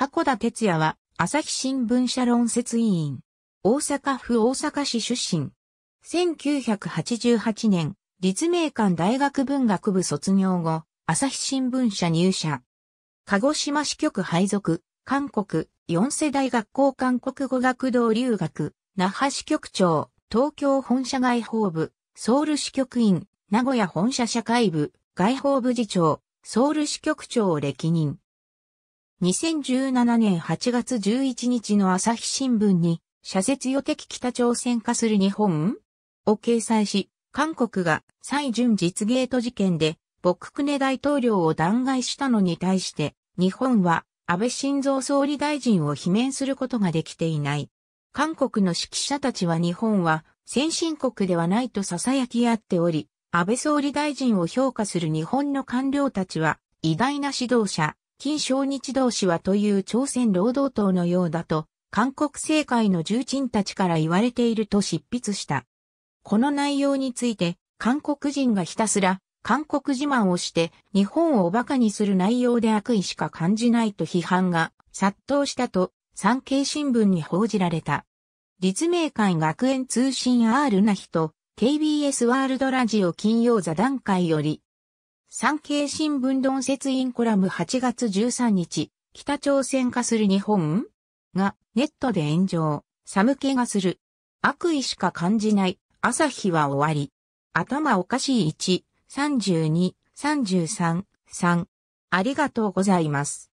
箱田哲也は、朝日新聞社論説委員。大阪府大阪市出身。1988年、立命館大学文学部卒業後、朝日新聞社入社。鹿児島支局配属、韓国、四世代学校韓国語学堂留学、那覇支局長、東京本社外報部、ソウル支局員、名古屋本社社会部、外報部次長、ソウル支局長を歴任。2017年8月11日の朝日新聞に、社説予的北朝鮮化する日本を掲載し、韓国が蔡順実ゲート事件で、朴槿恵大統領を弾劾したのに対して、日本は安倍晋三総理大臣を罷免することができていない。韓国の指揮者たちは日本は先進国ではないと囁き合っており、安倍総理大臣を評価する日本の官僚たちは偉大な指導者、金正日同士はという朝鮮労働党のようだと、韓国政界の重鎮たちから言われていると執筆した。この内容について、韓国人がひたすら、韓国自慢をして、日本を馬鹿にする内容で悪意しか感じないと批判が殺到したと、産経新聞に報じられた。立命館学園通信 R な日と KBS ワールドラジオ金曜座談会より、産経新聞論説員コラム8月13日、北朝鮮化する日本がネットで炎上、寒気がする。悪意しか感じない、朝日は終わり。頭おかしい1、32、33、3。ありがとうございます。